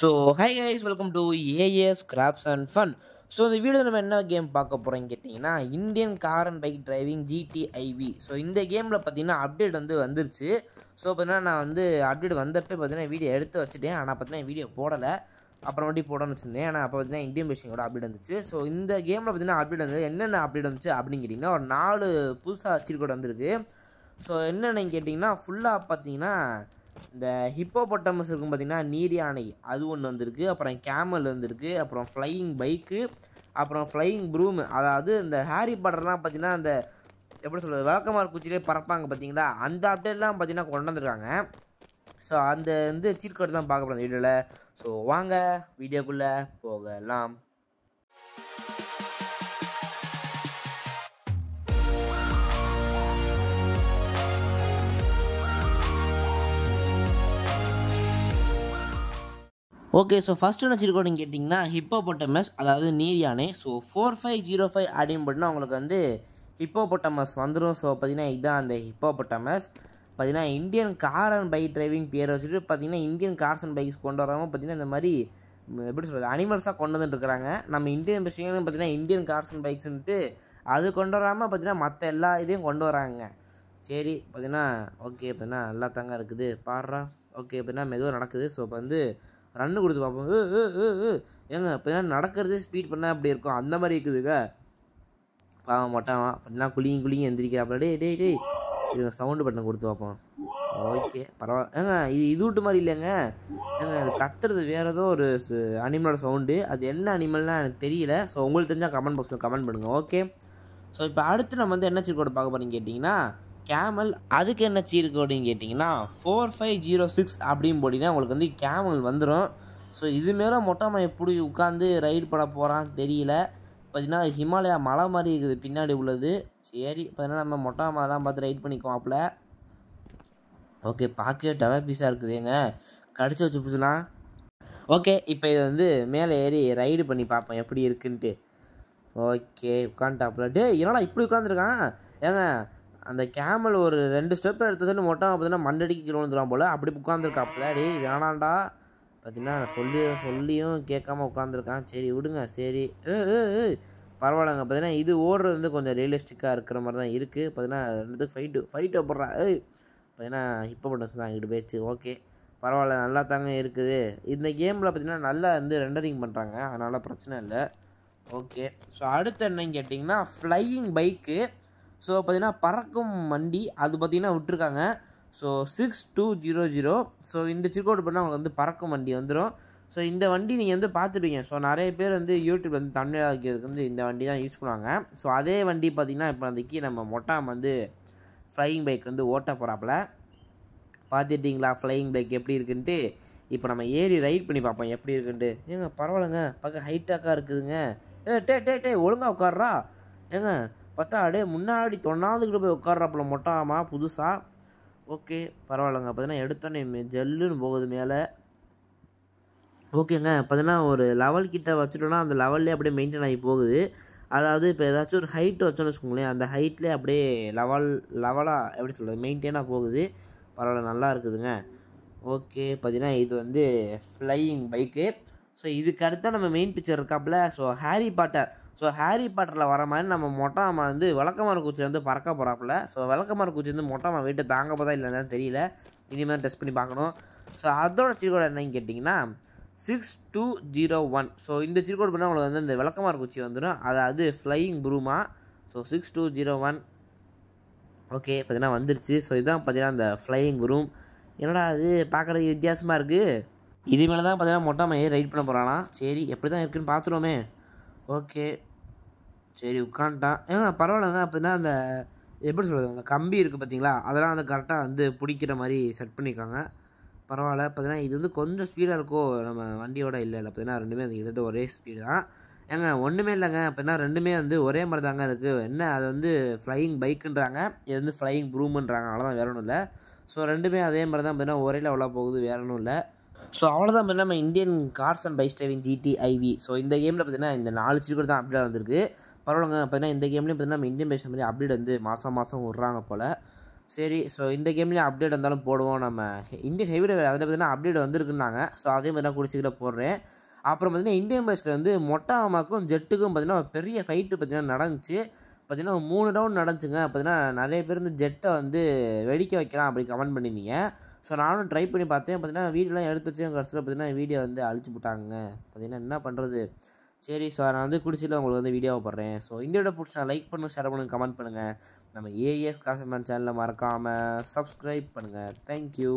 so hi guys welcome to AAS crafts and fun so இந்த video நம்ம என்ன game பார்க்க போகிறோன்னு கேட்டிங்கன்னா Indian car and bike driving GTIV so இந்த கேமில் பார்த்தீங்கன்னா அப்டேட் வந்து வந்துருச்சு ஸோ பார்த்தீங்கன்னா நான் வந்து அப்டேட் வந்தப்போ பார்த்தீங்கன்னா வீடியோ எடுத்து வச்சுட்டேன் ஆனால் பார்த்தீங்கன்னா வீடியோ போடலை அப்புறம் அப்புறமேட்டி போடணும்னு வச்சுருந்தேன் ஆனால் அப்போ பார்த்தீங்கன்னா இந்தியன் கூட அப்டேட் வந்துச்சு ஸோ இந்த கேமில் பார்த்தீங்கன்னா அப்டேட் வந்து என்னென்ன அப்டேட் வந்துச்சு அப்படின்னு கேட்டிங்கன்னா ஒரு நாலு புதுசாக அச்சிருக்கோடு வந்திருக்கு ஸோ என்னென்னு கேட்டிங்கன்னா ஃபுல்லாக பார்த்தீங்கன்னா இந்த ஹிப்போபொட்டமஸ் இருக்கும் பார்த்திங்கன்னா நீர் யானை அது ஒன்று வந்திருக்கு அப்புறம் கேமல் வந்திருக்கு அப்புறம் ஃப்ளையிங் பைக்கு அப்புறம் ஃப்ளையிங் ப்ரூம் அதாவது இந்த ஹாரி பாட்டர்லாம் பார்த்திங்கன்னா அந்த எப்படி சொல்கிறது வழக்கமாக குச்சிலே பறப்பாங்க பார்த்தீங்களா அந்த அப்டேட்லாம் பார்த்திங்கன்னா கொண்டு வந்துருக்காங்க ஸோ அந்த வந்து சீட் தான் பார்க்க போகிறோம் வீடியோவில் ஸோ வாங்க வீடியோக்குள்ளே போகலாம் ஓகே ஸோ ஃபஸ்ட் ஒன்று வச்சுருக்கோன்னு கேட்டிங்கன்னா ஹிப்போபொட்டமஸ் அதாவது நீர் யானை so four five zero five அப்படின்னு போட்டுனா உங்களுக்கு வந்து ஹிப்போபொட்டமஸ் வந்துடும் ஸோ பார்த்திங்கன்னா இதுதான் அந்த ஹிப்போபொட்டமஸ் பார்த்திங்கன்னா Indian car and bike driving பேர் வச்சுட்டு பார்த்திங்கன்னா இந்தியன் கார்ஸ் அண்ட் பைக்ஸ் கொண்டு வரவங்க பார்த்திங்கன்னா இந்த மாதிரி எப்படி சொல்கிறது அனிமல்ஸாக கொண்டு வந்துட்டுருக்காங்க நம்ம இந்தியன் விஷயம் பார்த்திங்கன்னா இந்தியன் கார்ஸ் அண்ட் பைக்ஸ்ன்ட்டு அது கொண்டு வராமல் பார்த்திங்கன்னா மற்ற எல்லா இதையும் கொண்டு வராங்க சரி பார்த்திங்கன்னா ஓகே பார்த்திங்கன்னா நல்லா தாங்க இருக்குது பாடுறா ஓகே அப்படின்னா மெதுவாக நடக்குது ஸோ இப்போ வந்து ரன்னு கொடுத்து பார்ப்போம் ஏங்க இப்போ நடக்கிறதே ஸ்பீட் பண்ணால் அப்படி இருக்கும் அந்த மாதிரி இருக்குதுங்க பாவம் மொட்டாவான் அப்படிலாம் குளிங்கி குளியும் எந்திரிக்கிறாப்ல டே டே டே இது சவுண்டு பட்டன் கொடுத்து பார்ப்போம் ஓகே பரவாயில்ல ஏங்க இது இது விட்டு மாதிரி இல்லைங்க ஏங்க அது கத்துறது வேறு ஏதோ ஒரு அனிமலோட சவுண்டு அது என்ன அனிமல்னால் எனக்கு தெரியல ஸோ உங்களுக்கு தெரிஞ்சால் கமெண்ட் பாக்ஸில் கமெண்ட் பண்ணுங்கள் ஓகே ஸோ இப்போ அடுத்து நம்ம வந்து என்ன சிக்கோட பார்க்க போகிறீங்க கேட்டிங்கன்னா கேமல் அதுக்கு என்ன சீர் கோடுன்னு கேட்டிங்கன்னா ஃபோர் ஃபைவ் ஜீரோ சிக்ஸ் அப்படின்னு போட்டிங்கன்னா உங்களுக்கு வந்து கேமல் வந்துடும் ஸோ இது மேலே மொட்டை எப்படி உட்காந்து ரைடு பண்ண போகிறான்னு தெரியல பார்த்தீங்கன்னா ஹிமாலயா மலை மாதிரி இருக்குது பின்னாடி உள்ளது சரி பார்த்தீங்கன்னா நம்ம மொட்டை தான் பார்த்து ரைட் அப்பில் ஓகே பார்க்கவே டவர் பீஸாக ஏங்க கடிச்சு வச்சு புதுலாம் ஓகே இப்போ இது வந்து மேலே ஏறி ரைடு பண்ணி பார்ப்போம் எப்படி இருக்குன்ட்டு ஓகே உட்காந்துட்டாப்புல டே என்னடா இப்படி உட்காந்துருக்கான் ஏங்க அந்த கேமல் ஒரு ரெண்டு ஸ்டெப் எடுத்து சொல்லி மொட்டை பார்த்தீங்கன்னா மண்டடிக்கு கீழே போல் அப்படி உட்காந்துருக்கா டேய் வேணாண்டா பார்த்தீங்கன்னா சொல்லி சொல்லியும் கேட்காம உட்காந்துருக்கான் சரி விடுங்க சரி ஏ பரவாயில்லங்க பார்த்தீங்கன்னா இது ஓடுறது வந்து கொஞ்சம் ரியலிஸ்டிக்காக இருக்கிற மாதிரி தான் இருக்குது பார்த்தீங்கன்னா ரெண்டு ஃபைட்டு ஃபைட்டு போடுறா ஏய் பார்த்தீங்கன்னா இப்போ பட்டன்ஸ் தான் எங்கிட்ட பேச்சு ஓகே பரவாயில்ல நல்லா தாங்க இருக்குது இந்த கேமில் பார்த்தீங்கன்னா நல்லா வந்து ரெண்டரிங் பண்ணுறாங்க அதனால் பிரச்சனை இல்லை ஓகே ஸோ அடுத்து என்னன்னு கேட்டிங்கன்னா ஃப்ளையிங் பைக்கு ஸோ பார்த்திங்கன்னா பறக்கும் வண்டி அது பார்த்திங்கன்னா விட்டுருக்காங்க so six two zero zero so இந்த சிக்கோடு பண்ணால் உங்களுக்கு வந்து பறக்கும் வண்டி வந்துடும் ஸோ இந்த வண்டி நீங்கள் வந்து பார்த்துருப்பீங்க ஸோ நிறைய பேர் வந்து யூடியூப் வந்து தமிழ் ஆக்கிறதுக்கு வந்து இந்த வண்டி தான் யூஸ் பண்ணுவாங்க ஸோ அதே வண்டி பார்த்திங்கன்னா இப்போ அந்த நம்ம மொட்டாம் வந்து ஃப்ளையிங் பைக் வந்து ஓட்ட போகிறாப்புல பார்த்துட்டிங்களா ஃப்ளையிங் பைக் எப்படி இருக்குன்ட்டு இப்போ நம்ம ஏறி ரைட் பண்ணி பார்ப்போம் எப்படி இருக்குன்ட்டு ஏங்க பரவாயில்லைங்க பக்கம் ஹைட்டாக்காக இருக்குதுங்க ஏ டே டே டே ஒழுங்காக உட்காடுறா ஏங்க பார்த்தா அப்படியே முன்னாடி தொண்ணாந்துக்கிட்டு போய் உட்காடுறாப்புல மொட்டாமா புதுசாக ஓகே பரவாயில்லைங்க பார்த்தீங்கன்னா எடுத்தோன்னே ஜல்லுன்னு போகுது மேலே ஓகேங்க பார்த்தீங்கன்னா ஒரு லெவல் கிட்ட வச்சுட்டோன்னா அந்த லெவல்லே அப்படியே மெயின்டைன் ஆகி போகுது அதாவது இப்போ ஏதாச்சும் ஒரு ஹைட் வச்சோன்னு வச்சுக்கோங்களேன் அந்த ஹைட்லேயே அப்படியே லெவல் லெவலாக எப்படி சொல்கிறது மெயின்டைனாக போகுது பரவாயில்ல நல்லா இருக்குதுங்க ஓகே பார்த்தீங்கன்னா இது வந்து ஃப்ளையிங் பைக்கு ஸோ இதுக்கடுத்து தான் நம்ம மெயின் பிக்சர் இருக்காப்புல so Harry Potter so Harry பாட்டரில் வர மாதிரி நம்ம மொட்டாமா வந்து விளக்கமர குச்சி வந்து பறக்க போகிறாப்புல ஸோ விளக்கமர குச்சி வந்து மொட்டாமா வீட்டை தாங்க போதா இல்லைன்னு தெரியல இனிமேல் டெஸ்ட் பண்ணி பார்க்கணும் ஸோ அதோட சீர்கோடு என்னன்னு கேட்டிங்கன்னா six two zero one so இந்த சீர்கோடு பண்ணால் உங்களுக்கு வந்து இந்த விளக்கமர குச்சி வந்துடும் அதாவது ஃப்ளையிங் ப்ரூமா so six two zero one okay பார்த்தீங்கன்னா வந்துருச்சு ஸோ இதுதான் பார்த்தீங்கன்னா அந்த ஃப்ளையிங் ரூம் என்னடா அது பார்க்குறதுக்கு வித்தியாசமாக இருக்குது இது மேலே தான் பார்த்தீங்கன்னா மொட்டை மையை ரைட் பண்ண போகிறானா சரி எப்படி தான் இருக்குதுன்னு பார்த்துருவோமே ஓகே சரி உட்காந்துட்டான் ஏங்க பரவாயில்லங்க அப்படின்னா அந்த எப்படி சொல்கிறது அந்த கம்பி இருக்குது பார்த்தீங்களா அதெல்லாம் வந்து கரெக்டாக வந்து பிடிக்கிற மாதிரி செட் பண்ணியிருக்காங்க பரவாயில்ல பார்த்தீங்கன்னா இது வந்து கொஞ்சம் ஸ்பீடாக இருக்கோ நம்ம வண்டியோட இல்லை இல்லை பார்த்தீங்கன்னா ரெண்டுமே அந்த கிட்டத்தட்ட ஒரே ஸ்பீடு தான் ஏங்க ஒன்றுமே இல்லைங்க அப்படின்னா ரெண்டுமே வந்து ஒரே மாதிரி தாங்க இருக்குது என்ன அது வந்து ஃப்ளையிங் பைக்குன்றாங்க இது வந்து ஃப்ளையிங் ப்ரூம்ன்றாங்க அவ்வளோதான் வேறு ஒன்றும் இல்லை ஸோ ரெண்டுமே அதே மாதிரி தான் பார்த்தீங்கன்னா ஒரே லெவலாக போகுது வேறு ஒன்றும் இல்லை ஸோ அவ்வளோதான் நம்ம Indian cars and bike driving GT IV so இந்த கேமில் பார்த்தீங்கன்னா இந்த நாலு கூட தான் அப்டேட் வந்திருக்கு பரவாயில்லங்க பார்த்தீங்கன்னா இந்த கேம்லேயும் பார்த்தீங்கன்னா நம்ம இந்தியன் பைஸ் மாதிரி அப்டேட் வந்து மாதம் மாதம் விட்றாங்க போல் சரி ஸோ இந்த கேம்லேயும் அப்டேட் வந்தாலும் போடுவோம் நம்ம இந்தியன் ஹெவி அதில் பார்த்தீங்கன்னா அப்டேட் வந்திருக்குன்னாங்க ஸோ அதே மாதிரி தான் குடிச்சிக்கிட்ட போடுறேன் அப்புறம் பார்த்தீங்கன்னா இந்தியன் பைஸில் வந்து மொட்டாமாக்கும் ஜெட்டுக்கும் பார்த்தீங்கன்னா பெரிய ஃபைட்டு பார்த்தீங்கன்னா நடந்துச்சு பார்த்தீங்கன்னா மூணு ரவுண்ட் நடந்துச்சுங்க பார்த்தீங்கன்னா நிறைய பேர் வந்து ஜெட்டை வந்து வெடிக்க வைக்கலாம் அப்படி கமெண்ட் பண்ணியிருந்தீங்க ஸோ நானும் ட்ரை பண்ணி பார்த்தேன் பார்த்தீங்கன்னா வீடியோலாம் எடுத்து வச்சு எங்கள் கடைசியில் பார்த்தீங்கன்னா வீடியோ வந்து அழிச்சு போட்டாங்க பார்த்தீங்கன்னா என்ன பண்ணுறது சரி ஸோ நான் வந்து குடிச்சியில் உங்களுக்கு வந்து வீடியோவை போடுறேன் ஸோ இந்த வீடியோ பிடிச்சா லைக் பண்ணுங்கள் ஷேர் பண்ணுங்கள் கமெண்ட் பண்ணுங்கள் நம்ம ஏஎஸ் காசமேன் சேனலில் மறக்காமல் சப்ஸ்கிரைப் பண்ணுங்கள் தேங்க்யூ